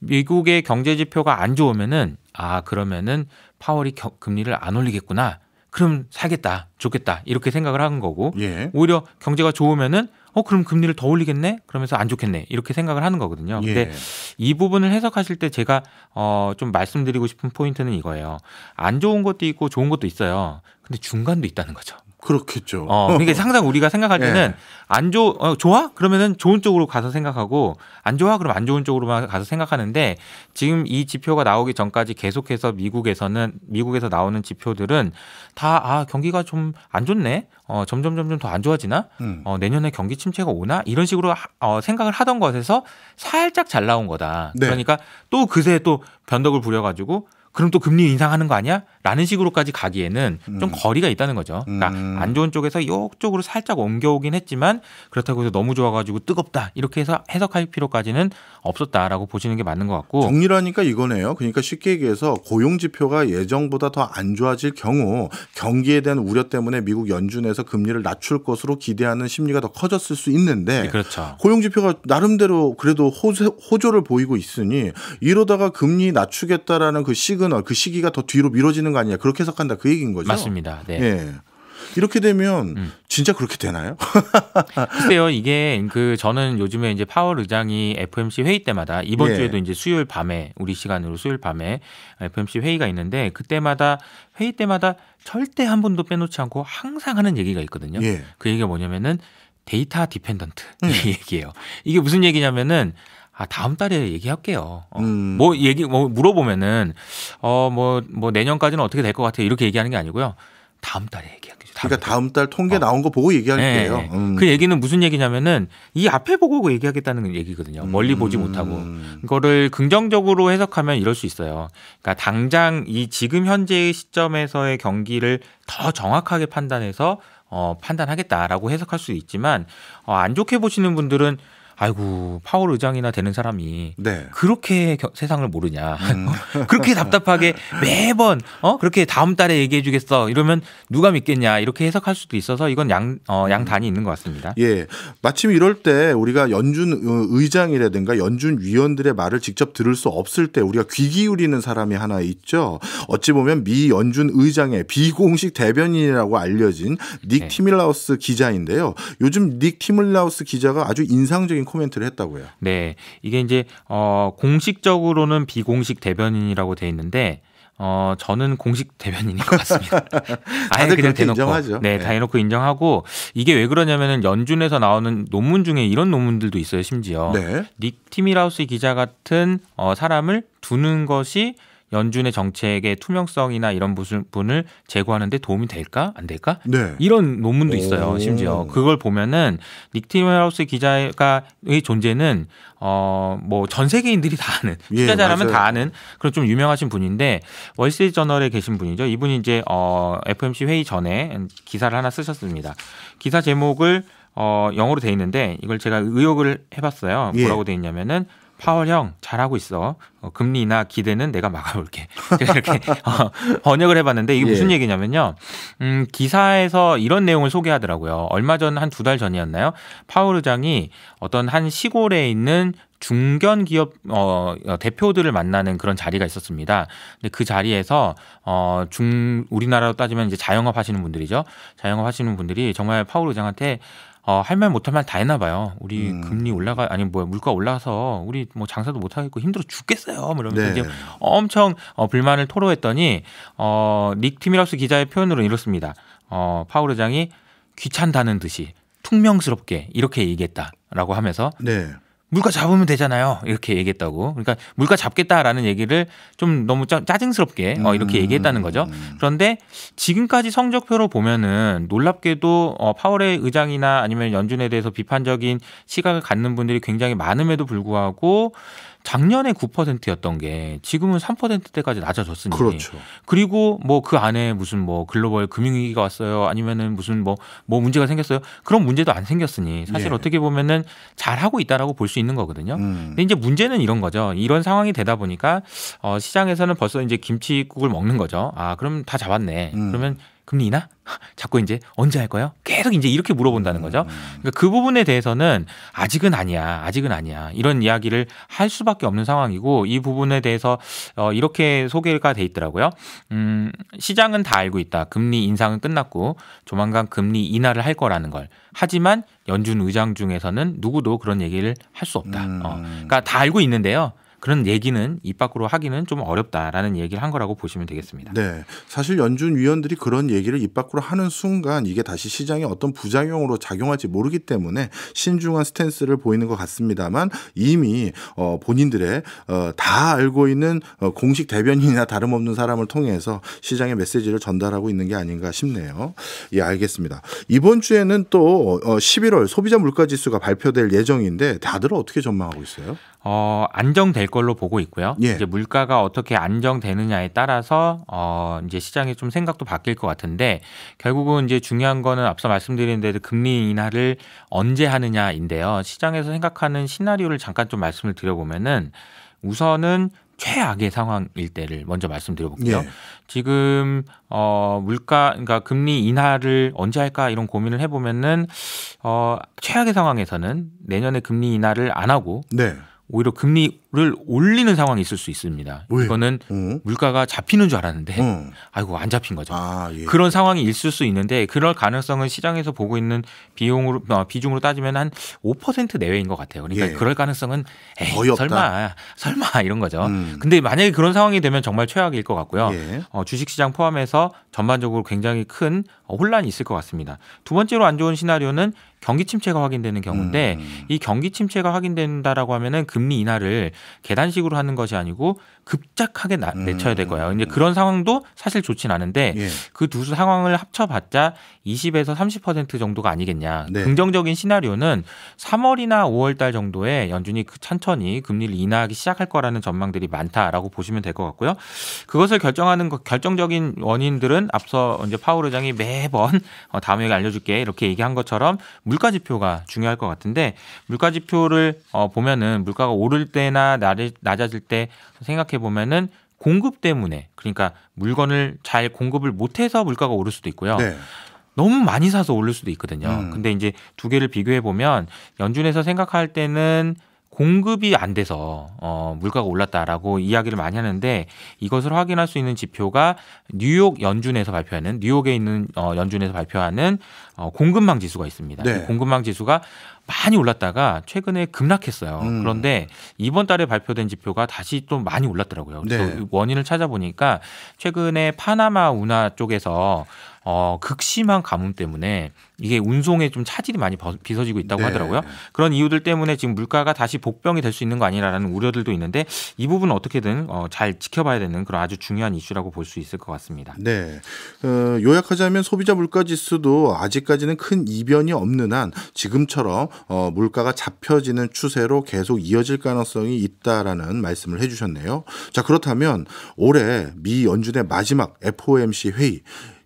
네. 미국의 경제 지표가 안 좋으면은 아 그러면은 파월이 겨, 금리를 안 올리겠구나. 그럼 사겠다 좋겠다 이렇게 생각을 한 거고 예. 오히려 경제가 좋으면은 어 그럼 금리를 더 올리겠네 그러면서 안 좋겠네 이렇게 생각을 하는 거거든요. 예. 근데 이 부분을 해석하실 때 제가 어좀 말씀드리고 싶은 포인트는 이거예요. 안 좋은 것도 있고 좋은 것도 있어요. 근데 중간도 있다는 거죠. 그렇겠죠. 어, 그러니까 항상 우리가 생각할 때는 예. 안 좋, 어, 좋아? 그러면은 좋은 쪽으로 가서 생각하고 안 좋아? 그럼 안 좋은 쪽으로만 가서 생각하는데 지금 이 지표가 나오기 전까지 계속해서 미국에서는 미국에서 나오는 지표들은 다 아, 경기가 좀 안 좋네? 어, 점점 점점 더 안 좋아지나? 음. 어, 내년에 경기 침체가 오나? 이런 식으로 하, 어, 생각을 하던 것에서 살짝 잘 나온 거다. 네. 그러니까 또 그새 또 변덕을 부려가지고 그럼 또 금리 인상하는 거 아니야? 라는 식으로까지 가기에는 음. 좀 음. 거리가 있다는 거죠. 그러니까 음. 안 좋은 쪽에서 이쪽으로 살짝 옮겨오긴 했지만 그렇다고 해서 너무 좋아가지고 뜨겁다 이렇게 해서 해석할 필요까지는 없었다라고 보시는 게 맞는 것 같고 정리를 하니까 이거네요. 그러니까 쉽게 얘기해서 고용 지표가 예정보다 더 안 좋아질 경우 경기에 대한 우려 때문에 미국 연준에서 금리를 낮출 것으로 기대하는 심리가 더 커졌을 수 있는데 네, 그렇죠. 고용 지표가 나름대로 그래도 호 호조를 보이고 있으니 이러다가 금리 낮추겠다라는 그 시그 시그널 어, 그 시기가 더 뒤로 미뤄지는 거 아니냐 그렇게 해석한다 그 얘기인 거죠. 맞습니다. 네. 예. 이렇게 되면 음. 진짜 그렇게 되나요? 글쎄요, 이게 그 저는 요즘에 이제 파월 의장이 FMC 회의 때마다 이번 예. 주에도 이제 수요일 밤에 우리 시간으로 수요일 밤에 FMC 회의가 있는데 그때마다 회의 때마다 절대 한 번도 빼놓지 않고 항상 하는 얘기가 있거든요. 예. 그 얘기가 뭐냐면은 데이터 디펜던트 음. 얘기예요. 이게 무슨 얘기냐면은 아 다음 달에 얘기할게요. 어, 음. 뭐 얘기 뭐 물어보면은 어뭐뭐 뭐 내년까지는 어떻게 될 것 같아요 이렇게 얘기하는 게 아니고요. 다음 달에 얘기할게요. 다음 그러니까 달에. 다음 달 통계 어. 나온 거 보고 얘기할게요. 네, 네. 음. 그 얘기는 무슨 얘기냐면은 이 앞에 보고 얘기하겠다는 얘기거든요. 멀리 보지 음. 못하고 그거를 긍정적으로 해석하면 이럴 수 있어요. 그러니까 당장 이 지금 현재의 시점에서의 경기를 더 정확하게 판단해서 어, 판단하겠다라고 해석할 수 있지만 어, 안 좋게 보시는 분들은 아이고 파월 의장이나 되는 사람이 네. 그렇게 겨, 세상을 모르냐 음. 그렇게 답답하게 매번 어 그렇게 다음 달에 얘기해 주겠어 이러면 누가 믿겠냐 이렇게 해석할 수도 있어서 이건 양 어, 양단이 있는 것 같습니다. 예, 마침 이럴 때 우리가 연준 어, 의장이라든가 연준 위원들의 말을 직접 들을 수 없을 때 우리가 귀 기울이는 사람이 하나 있죠. 어찌 보면 미 연준 의장의 비공식 대변인이라고 알려진 닉 네. 티밀라우스 기자인데요. 요즘 닉 티밀라우스 기자가 아주 인상적인 코멘트를 했다고요. 네, 이게 이제 어, 공식적으로는 비공식 대변인이라고 돼 있는데 어, 저는 공식 대변인인 것 같습니다. 아예 그냥 대놓고. 인정하죠. 네, 다 네. 해놓고 인정하고 이게 왜 그러냐면은 연준에서 나오는 논문 중에 이런 논문들도 있어요, 심지어. 네. 닉 티미라우스 기자 같은 어, 사람을 두는 것이 연준의 정책의 투명성이나 이런 부분을 제고하는데 도움이 될까 안 될까 네. 이런 논문도 있어요. 심지어 그걸 보면은 닉티웨하우스 기자가의 존재는 어뭐 전 세계인들이 다 아는 예, 투자자라면 예, 다 아는 그런 좀 유명하신 분인데 월세트리 저널에 계신 분이죠. 이분이 이제 어 FMC 회의 전에 기사를 하나 쓰셨습니다. 기사 제목을 어, 영어로 돼 있는데 이걸 제가 의혹을 해봤어요. 예. 뭐라고 돼 있냐면은 파월 형 잘하고 있어. 어, 금리나 기대는 내가 막아볼게. 제가 이렇게 어, 번역을 해봤는데 이게 예. 무슨 예. 얘기냐면요. 음, 기사에서 이런 내용을 소개하더라고요. 얼마 전 한 두 달 전이었나요? 파월 의장이 어떤 한 시골에 있는 중견 기업 어, 어 대표들을 만나는 그런 자리가 있었습니다. 근데 그 자리에서 어 중 우리나라로 따지면 이제 자영업 하시는 분들이죠. 자영업 하시는 분들이 정말 파울 의장한테 어, 할 말 못할 말다 했나 봐요. 우리 음. 금리 올라가 아니 뭐야 물가 올라서 우리 뭐 장사도 못 하겠고 힘들어 죽겠어요. 뭐 이러면서 네. 이제 엄청 어, 불만을 토로했더니 어, 닉 티미러스 기자의 표현으로 이렇습니다. 어, 파울 의장이 귀찮다는 듯이 퉁명스럽게 이렇게 얘기했다라고 하면서 네. 물가 잡으면 되잖아요. 이렇게 얘기했다고. 그러니까 물가 잡겠다라는 얘기를 좀 너무 짜, 짜 증스럽게 어, 이렇게 음. 얘기했다는 거죠. 그런데 지금까지 성적표로 보면은 놀랍게도 어, 파월의 의장이나 아니면 연준에 대해서 비판적인 시각을 갖는 분들이 굉장히 많음에도 불구하고 작년에 9%였던 게 지금은 3%대까지 낮아졌으니 그렇죠. 그리고 뭐 그 안에 무슨 뭐 글로벌 금융위기가 왔어요 아니면은 무슨 뭐뭐 뭐 문제가 생겼어요 그런 문제도 안 생겼으니 사실 예. 어떻게 보면은 잘 하고 있다라고 볼 수 있는 거거든요. 음. 근데 이제 문제는 이런 거죠. 이런 상황이 되다 보니까 어 시장에서는 벌써 이제 김치국을 먹는 거죠. 아 그럼 다 잡았네. 음. 그러면 금리 인하? 자꾸 이제 언제 할 거예요? 계속 이제 이렇게 물어본다는 거죠. 그러니까 그 부분에 대해서는 아직은 아니야, 아직은 아니야 이런 이야기를 할 수밖에 없는 상황이고 이 부분에 대해서 어, 이렇게 소개가 돼 있더라고요. 음, 시장은 다 알고 있다. 금리 인상은 끝났고 조만간 금리 인하를 할 거라는 걸. 하지만 연준 의장 중에서는 누구도 그런 얘기를 할 수 없다. 어, 음. 그러니까 다 알고 있는데요. 그런 얘기는 입 밖으로 하기는 좀 어렵다라는 얘기를 한 거라고 보시면 되겠습니다. 네. 사실 연준 위원들이 그런 얘기를 입 밖으로 하는 순간 이게 다시 시장에 어떤 부작용으로 작용할지 모르기 때문에 신중한 스탠스를 보이는 것 같습니다만 이미 어, 본인들의 어, 다 알고 있는 어, 공식 대변인이나 다름없는 사람을 통해서 시장의 메시지를 전달하고 있는 게 아닌가 싶네요. 예, 알겠습니다. 이번 주에는 또 11월 어, 소비자 물가 지수가 발표될 예정인데 다들 어떻게 전망하고 있어요? 어, 안정될 걸로 보고 있고요. 예. 이제 물가가 어떻게 안정되느냐에 따라서 어, 이제 시장이좀 생각도 바뀔 것 같은데 결국은 이제 중요한 거는 앞서 말씀드린 대로 금리 인하를 언제 하느냐인데요. 시장에서 생각하는 시나리오를 잠깐 좀 말씀을 드려보면은 우선은 최악의 상황일 때를 먼저 말씀드려볼게요. 예. 지금 어 물가 그러니까 금리 인하를 언제 할까 이런 고민을 해보면은 어 최악의 상황에서는 내년에 금리 인하를 안 하고 네. 오히려 금리 를 올리는 상황이 있을 수 있습니다. 왜? 이거는 어? 물가가 잡히는 줄 알았는데 어. 아이고 안 잡힌 거죠. 아, 예. 그런 상황이 있을 수 있는데 그럴 가능성은 시장에서 보고 있는 비용으로 어, 비중으로 따지면 한 5% 내외인 것 같아요. 그러니까 예. 그럴 가능성은 에이, 설마 설마 이런 거죠. 음. 근데 만약에 그런 상황이 되면 정말 최악일 것 같고요. 예. 어, 주식시장 포함해서 전반적으로 굉장히 큰 어, 혼란이 있을 것 같습니다. 두 번째로 안 좋은 시나리오는 경기 침체가 확인되는 경우인데 음. 이 경기 침체가 확인된다라고 하면은 금리 인하를 계단식으로 하는 것이 아니고 급작하게 나, 내쳐야 될 음. 거예요. 이제 그런 상황도 사실 좋진 않은데 예. 그두 상황을 합쳐봤자 20에서 30% 정도가 아니겠냐. 네. 긍정적인 시나리오는 3월이나 5월 달 정도에 연준이 그 천천히 금리를 인하하기 시작할 거라는 전망들이 많다라고 보시면 될 것 같고요. 그것을 결정하는 결정적인 원인들은 앞서 이제 파월 의장이 매번 어, 다음 에 알려줄게 이렇게 얘기한 것처럼 물가 지표가 중요할 것 같은데 물가 지표를 어, 보면은 물가가 오를 때나 낮아질 때 생각해 보면은 공급 때문에 그러니까 물건을 잘 공급을 못해서 물가가 오를 수도 있고요. 네. 너무 많이 사서 오를 수도 있거든요. 음. 근데 이제 두 개를 비교해 보면 연준에서 생각할 때는 공급이 안 돼서 어, 물가가 올랐다라고 이야기를 많이 하는데 이것을 확인할 수 있는 지표가 뉴욕 연준에서 발표하는 뉴욕에 있는 어, 연준에서 발표하는 어, 공급망 지수가 있습니다. 네. 공급망 지수가 많이 올랐다가 최근에 급락했어요. 음. 그런데 이번 달에 발표된 지표가 다시 또 많이 올랐더라고요. 그래서 네. 원인을 찾아보니까 최근에 파나마 운하 쪽에서 어, 극심한 가뭄 때문에 이게 운송에 좀 차질이 많이 빚어지고 있다고 네. 하더라고요. 네. 그런 이유들 때문에 지금 물가가 다시 복병이 될 수 있는 거 아니라는 우려들도 있는데 이 부분은 어떻게든 어, 잘 지켜봐야 되는 그런 아주 중요한 이슈라고 볼 수 있을 것 같습니다. 네. 어, 요약하자면 소비자 물가 지수도 아직까지는 큰 이변이 없는 한 지금처럼 어, 물가가 잡혀지는 추세로 계속 이어질 가능성이 있다라는 말씀을 해주셨네요. 자 그렇다면 올해 미 연준의 마지막 FOMC 회의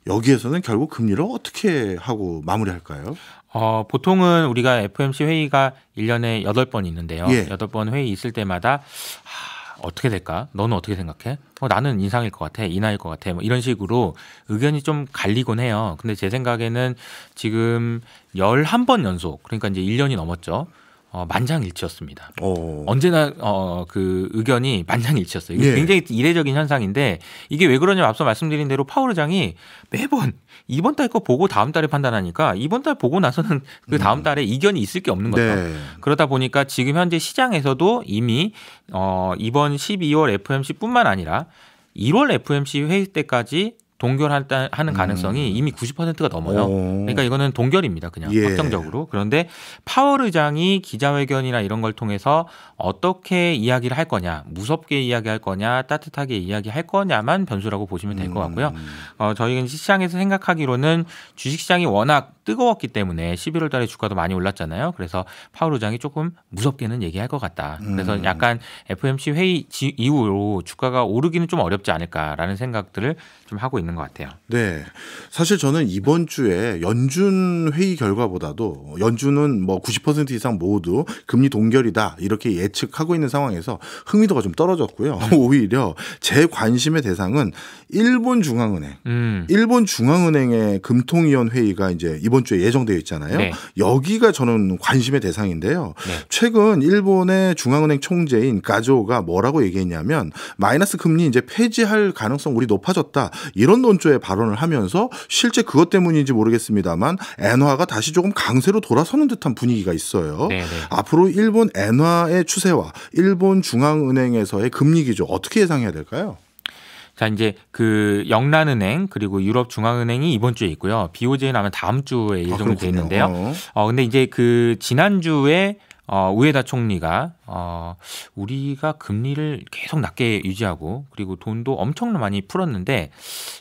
여기에서는 결국 금리를 어떻게 하고 마무리할까요? 어, 보통은 우리가 FOMC 회의가 1년에 8번 있는데요. 예. 8번 회의 있을 때마다 하, 어떻게 될까? 너는 어떻게 생각해? 어, 나는 인상일 것 같아, 인하일 것 같아, 뭐 이런 식으로 의견이 좀 갈리곤 해요. 근데 제 생각에는 지금 11번 연속, 그러니까 이제 1년이 넘었죠. 어, 만장일치였습니다. 오. 언제나 어, 그 의견이 만장일치였어요. 이게 예. 굉장히 이례적인 현상인데 이게 왜 그러냐면 앞서 말씀드린 대로 파월 의장이 매번 이번 달 거 보고 다음 달에 판단하니까 이번 달 보고 나서는 그 다음 음. 달에 이견이 있을 게 없는 거죠. 네. 그러다 보니까 지금 현재 시장에서도 이미 어, 이번 12월 FMC뿐만 아니라 1월 FMC 회의 때까지 동결하는 음. 가능성이 음. 이미 90%가 넘어요. 오. 그러니까 이거는 동결입니다. 그냥 예. 확정적으로. 그런데 파월 의장이 기자회견이나 이런 걸 통해서 어떻게 이야기를 할 거냐, 무섭게 이야기할 거냐, 따뜻하게 이야기할 거냐만 변수라고 보시면 될 것 같고요. 음. 어, 저희는 시장에서 생각하기로는 주식시장이 워낙 뜨거웠기 때문에 11월 달에 주가도 많이 올랐잖아요. 그래서 파월 의장이 조금 무섭게는 얘기할 것 같다. 그래서 음. 약간 FOMC 회의 이후로 주가가 오르기는 좀 어렵지 않을까라는 생각들을 좀 하고 있는 것 같아요. 네. 사실 저는 이번 주에 연준 회의 결과보다도 연준은 뭐 90% 이상 모두 금리 동결이다 이렇게 예측하고 있는 상황에서 흥미도가 좀 떨어졌고요. 오히려 제 관심의 대상은 일본 중앙은행. 음. 일본 중앙은행의 금통위원 회의가 이제 이번 이번 주에 예정되어 있잖아요. 네. 여기가 저는 관심의 대상인데요. 네. 최근 일본의 중앙은행 총재인 가조가 뭐라고 얘기했냐면 마이너스 금리 이제 폐지할 가능성 우리 높아졌다 이런 논조의 발언을 하면서 실제 그것 때문인지 모르겠습니다만 엔화가 다시 조금 강세로 돌아서는 듯한 분위기가 있어요. 네네. 네. 앞으로 일본 엔화의 추세와 일본 중앙은행에서의 금리 기조 어떻게 예상해야 될까요? 자, 이제 그 영란은행 그리고 유럽중앙은행이 이번 주에 있고요. BOJ는 아마 다음 주에 예정돼 아, 있는데요. 어. 어, 근데 이제 그 지난주에 어, 우에다 총리가 어, 우리가 금리를 계속 낮게 유지하고 그리고 돈도 엄청 많이 풀었는데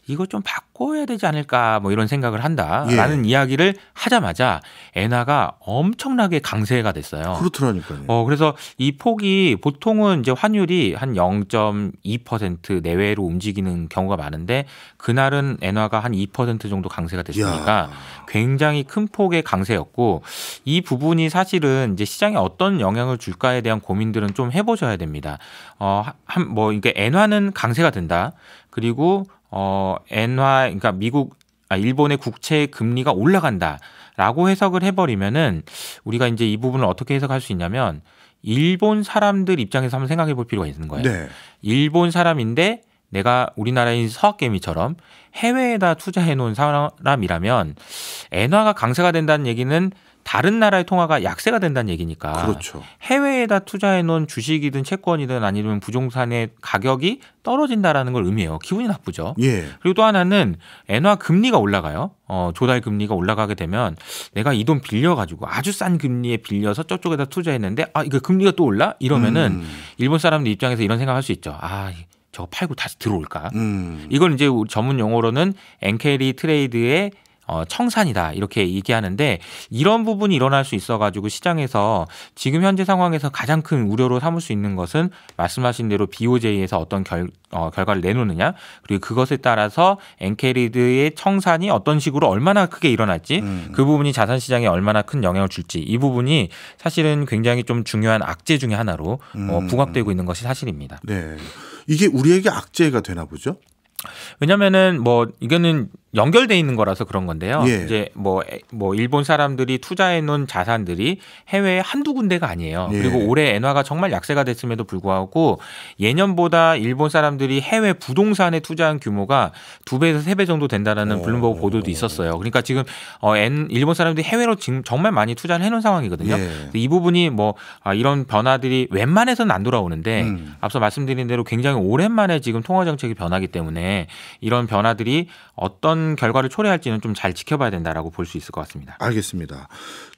이거 좀 바꿔야 되지 않을까 뭐 이런 생각을 한다라는 예. 이야기를 하자마자 엔화가 엄청나게 강세가 됐어요. 그렇더라니까요. 어, 그래서 이 폭이 보통은 이제 환율이 한 0.2% 내외로 움직이는 경우가 많은데 그날은 엔화가 한 2% 정도 강세가 됐으니까 야. 굉장히 큰 폭의 강세였고 이 부분이 사실은 이제 시장에 어떤 영향을 줄까에 대한 대한 고민들은 좀 해보셔야 됩니다. 어, 한, 뭐, 이게 엔화는 강세가 된다. 그리고, 어, 엔화, 그러니까 미국, 아, 일본의 국채 금리가 올라간다. 라고 해석을 해버리면은 우리가 이제 이 부분을 어떻게 해석할 수 있냐면 일본 사람들 입장에서 한번 생각해 볼 필요가 있는 거예요. 네. 일본 사람인데 내가 우리나라인 서학개미처럼 해외에다 투자해 놓은 사람이라면 엔화가 강세가 된다는 얘기는 다른 나라의 통화가 약세가 된다는 얘기니까 그렇죠. 해외에다 투자해 놓은 주식이든 채권이든 아니면 부동산의 가격이 떨어진다라는 걸 의미해요. 기분이 나쁘죠. 예. 그리고 또 하나는 엔화 금리가 올라가요. 어, 조달 금리가 올라가게 되면 내가 이 돈 빌려 가지고 아주 싼 금리에 빌려서 저쪽에다 투자했는데 아 이거 금리가 또 올라 이러면은 음. 일본 사람들 입장에서 이런 생각할 수 있죠. 아 저거 팔고 다시 들어올까? 음. 이걸 이제 전문 용어로는 엔케리 트레이드의 어, 청산이다 이렇게 얘기하는데 이런 부분이 일어날 수 있어가지고 시장에서 지금 현재 상황에서 가장 큰 우려로 삼을 수 있는 것은 말씀하신 대로 BOJ에서 어떤 결, 어, 결과를 내놓느냐 그리고 그것에 따라서 엔케리드의 청산이 어떤 식으로 얼마나 크게 일어날지 음. 그 부분이 자산 시장에 얼마나 큰 영향을 줄지 이 부분이 사실은 굉장히 좀 중요한 악재 중의 하나로 어, 음. 어, 부각되고 있는 것이 사실입니다. 네, 이게 우리에게 악재가 되나 보죠? 왜냐면은 뭐 이거는 연결돼 있는 거라서 그런 건데요. 예. 이제 뭐뭐 뭐 일본 사람들이 투자해 놓은 자산들이 해외에 한두 군데가 아니에요. 예. 그리고 올해 엔화가 정말 약세가 됐음에도 불구하고 예년보다 일본 사람들이 해외 부동산에 투자한 규모가 두 배에서 세 배 정도 된다라는 오. 어. 블룸버그 보도도 있었어요. 그러니까 지금 어 엔, 일본 사람들이 해외로 지금 정말 많이 투자를 해 놓은 상황이거든요. 예. 이 부분이 뭐 아, 이런 변화들이 웬만해서는 안 돌아오는데 음. 앞서 말씀드린 대로 굉장히 오랜만에 지금 통화 정책이 변하기 때문에 이런 변화들이 어떤 결과를 초래할지는 좀 잘 지켜봐야 된다라고 볼 수 있을 것 같습니다. 알겠습니다.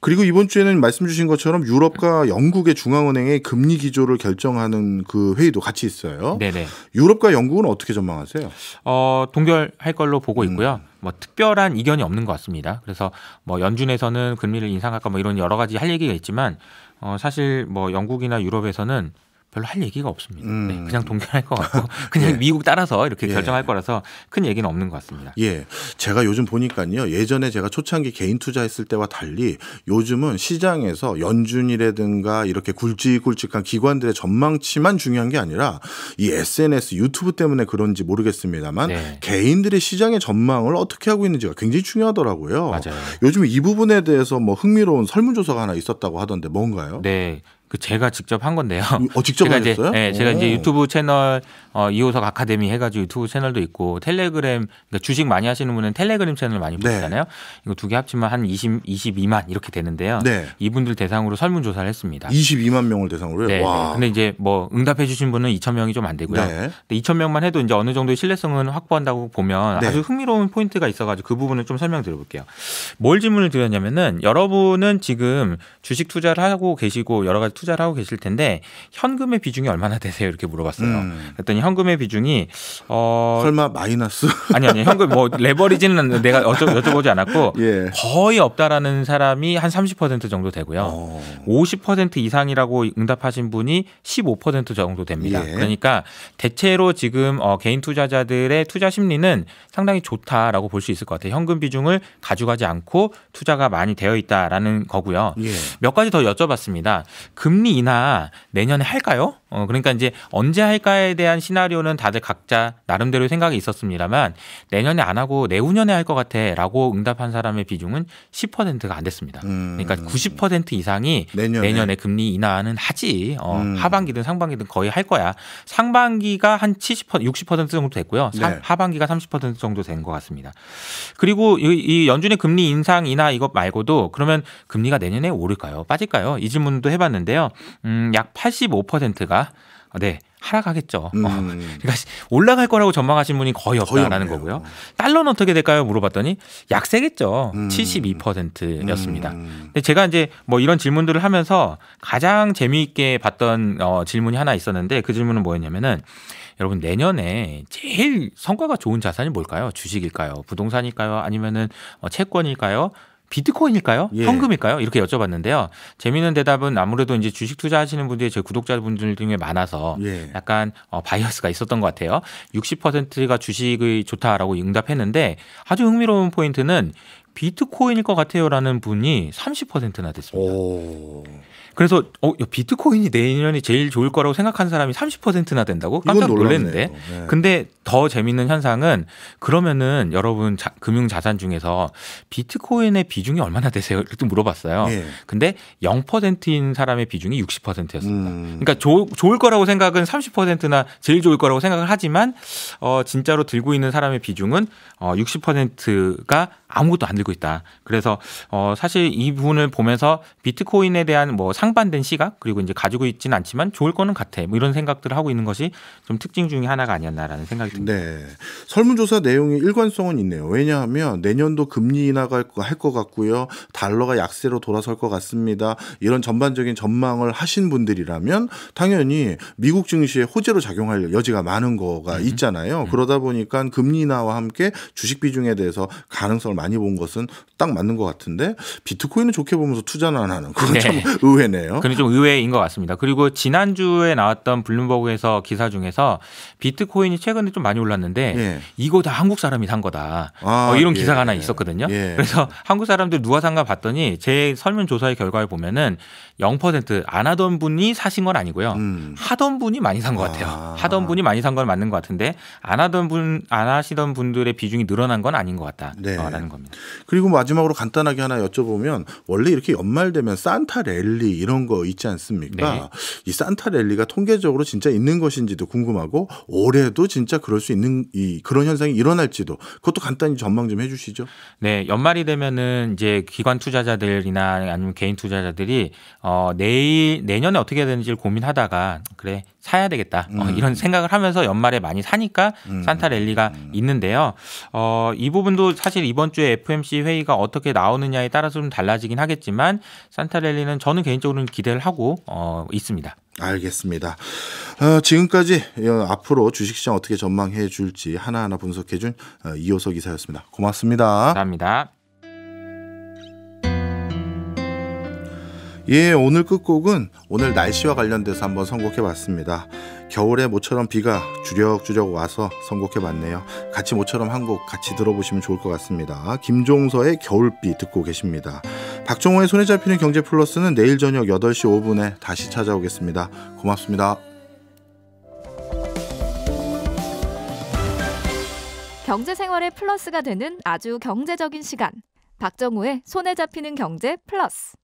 그리고 이번 주에는 말씀 주신 것처럼 유럽과 영국의 중앙은행의 금리 기조를 결정하는 그 회의도 같이 있어요. 네네. 유럽과 영국은 어떻게 전망하세요? 어, 동결할 걸로 보고 음. 있고요. 음. 뭐 특별한 이견이 없는 것 같습니다. 그래서 뭐 연준에서는 금리를 인상할까 뭐 이런 여러 가지 할 얘기가 있지만 어 사실 뭐 영국이나 유럽에서는 별로 할 얘기가 없습니다. 음. 네, 그냥 동결할 것 같고 예. 그냥 예. 미국 따라서 이렇게 예. 결정할 거라서 큰 얘기는 없는 것 같습니다. 예, 제가 요즘 보니까요 예전에 제가 초창기 개인 투자했을 때와 달리 요즘은 시장에서 연준이라든가 이렇게 굵직굵직한 기관들의 전망치만 중요한 게 아니라 이 SNS 유튜브 때문에 그런지 모르겠습니다만 네. 개인들의 시장의 전망을 어떻게 하고 있는지가 굉장히 중요하더라고요. 맞아요. 요즘 이 부분에 대해서 뭐 흥미로운 설문조사가 하나 있었다고 하던데 뭔가요? 네, 그 제가 직접 한 건데요. 어, 직접 제가 하셨어요? 이제, 네, 제가 이제 예, 유튜브 채널 어, 이호석 아카데미 해가지고 유튜브 채널도 있고 텔레그램 그러니까 주식 많이 하시는 분은 텔레그램 채널 많이 네. 보시잖아요. 네. 이거 두 개 합치면 한 20, 22만 이렇게 되는데요. 네. 이분들 대상으로 설문 조사를 했습니다. 22만 명을 대상으로요. 네, 네. 와. 근데 이제 뭐 응답해주신 분은 2천 명이 좀 안 되고요. 네. 근데 2천 명만 해도 이제 어느 정도의 신뢰성은 확보한다고 보면 네. 아주 흥미로운 포인트가 있어가지고 그 부분을 좀 설명 드려볼게요. 뭘 질문을 드렸냐면은 여러분은 지금 주식 투자를 하고 계시고 여러 가지 투자를 하고 계실 텐데 현금의 비중이 얼마나 되세요? 이렇게 물어봤어요. 음. 그랬더니 현금의 비중이 어 설마 마이너스? 아니 아니 현금 뭐 레버리지는 내가 여쭤, 여쭤보지 않았고 예. 거의 없다라는 사람이 한 30% 정도 되고요. 어. 오. 50% 이상이라고 응답하신 분이 15% 정도 됩니다. 예. 그러니까 대체로 지금 어, 개인 투자자들의 투자 심리는 상당히 좋다라고 볼 수 있을 것 같아요. 현금 비중을 가져가지 않고 투자가 많이 되어 있다라는 거고요. 예. 몇 가지 더 여쭤봤습니다. 그 금리 인하 내년에 할까요? 어, 그러니까 이제 언제 할까에 대한 시나리오는 다들 각자 나름대로 생각이 있었습니다만 내년에 안 하고 내후년에 할 것 같아 라고 응답한 사람의 비중은 10%가 안 됐습니다. 음. 그러니까 90% 이상이 내년에. 내년에 금리 인하는 하지 어, 음. 하반기든 상반기든 거의 할 거야. 상반기가 한 70%, 60% 정도 됐고요. 네. 하반기가 30% 정도 된 것 같습니다. 그리고 이, 이 연준의 금리 인상이나 이것 말고도 그러면 금리가 내년에 오를까요? 빠질까요? 이 질문도 해봤는데요. 음, 약 85%가 주가가 아, 네 하락하겠죠. 음. 어, 그러니까 올라갈 거라고 전망하신 분이 거의 없다라는 거의 거고요. 달러는 어떻게 될까요? 물어봤더니 약세겠죠. 음. 72%였습니다. 음. 근데 제가 이제 뭐 이런 질문들을 하면서 가장 재미있게 봤던 어, 질문이 하나 있었는데 그 질문은 뭐였냐면은 여러분 내년에 제일 성과가 좋은 자산이 뭘까요? 주식일까요? 부동산일까요? 아니면은 어, 채권일까요? 비트코인일까요? 예. 현금일까요? 이렇게 여쭤봤는데요. 재미있는 대답은 아무래도 이제 주식 투자하시는 분들이 제 구독자분들 중에 많아서 예. 약간 어, 바이어스가 있었던 것 같아요. 60%가 주식이 좋다라고 응답했는데 아주 흥미로운 포인트는 비트코인일 것 같아요라는 분이 30%나 됐습니다. 오. 그래서 어, 비트코인이 내년이 제일 좋을 거라고 생각한 사람이 30%나 된다고 깜짝 놀랐는데. 네. 근데 더 재밌는 현상은 그러면은 여러분 자, 금융 자산 중에서 비트코인의 비중이 얼마나 되세요? 이렇게 물어봤어요. 네. 근데 0%인 사람의 비중이 60%였습니다. 음. 그러니까 조, 좋을 거라고 생각은 30%나 제일 좋을 거라고 생각을 하지만 어 진짜로 들고 있는 사람의 비중은 어 60%가 아무것도 안 들고 있다. 그래서 어 사실 이 부분을 보면서 비트코인에 대한 뭐 상반된 시각 그리고 이제 가지고 있지는 않지만 좋을 거는 같아. 뭐 이런 생각들을 하고 있는 것이 좀 특징 중에 하나가 아니었나라는 생각이 듭니다. 네. 설문조사 내용이 일관성은 있네요. 왜냐하면 내년도 금리 인하가 할 것 같고요. 달러가 약세로 돌아설 것 같습니다. 이런 전반적인 전망을 하신 분들이라면 당연히 미국 증시에 호재로 작용할 여지가 많은 거가 음. 있잖아요. 음. 음. 그러다 보니까 금리 인하와 함께 주식 비중에 대해서 가능성을 많이 많이 본 것은 딱 맞는 것 같은데 비트코인은 좋게 보면서 투자는 안 하는 그건 네. 참 의외네요. 그건 좀 의외인 것 같습니다. 그리고 지난주에 나왔던 블룸버그에서 기사 중에서 비트코인이 최근에 좀 많이 올랐는데 예. 이거 다 한국 사람이 산 거다. 아, 어, 이런 예. 기사가 하나 있었거든요. 예. 그래서 한국 사람들 누가 산가 봤더니 제 설문조사의 결과를 보면은 0%안 하던 분이 사신 건 아니고요. 음. 하던 분이 많이 산것 아. 같아요. 아. 하던 분이 많이 산 건 맞는 것 같은데 안 하던 분, 안 하시던 분들의 비중이 늘어난 건 아닌 것 같다라는 네. 어, 겁니다. 그리고 마지막으로 간단하게 하나 여쭤보면 원래 이렇게 연말 되면 산타 랠리 이런 거 있지 않습니까? 네. 이 산타 랠리가 통계적으로 진짜 있는 것인지도 궁금하고 올해도 진짜 그럴 수 있는 이 그런 현상이 일어날지도 그것도 간단히 전망 좀 해주시죠. 네, 연말이 되면은 이제 기관 투자자들이나 아니면 개인 투자자들이 어, 어, 내일 내년에 어떻게 해야 되는지를 고민하다가 그래 사야 되겠다 어, 음. 어, 이런 생각을 하면서 연말에 많이 사니까 음. 산타 랠리가 음. 있는데요. 어, 이 부분도 사실 이번 주에 FMC 회의가 어떻게 나오느냐에 따라서 좀 달라지긴 하겠지만 산타 랠리는 저는 개인적으로는 기대를 하고 어, 있습니다. 알겠습니다. 어, 지금까지 어, 앞으로 주식시장 어떻게 전망해 줄지 하나하나 분석해 준 어, 이호석 이사였습니다. 고맙습니다. 감사합니다. 예, 오늘 끝곡은 오늘 날씨와 관련돼서 한번 선곡해 봤습니다. 겨울에 모처럼 비가 주력주력 와서 선곡해 봤네요. 같이 모처럼 한 곡 같이 들어보시면 좋을 것 같습니다. 김종서의 겨울비 듣고 계십니다. 박정호의 손에 잡히는 경제 플러스는 내일 저녁 8시 5분에 다시 찾아오겠습니다. 고맙습니다. 경제 생활의 플러스가 되는 아주 경제적인 시간. 박정우의 손에 잡히는 경제 플러스.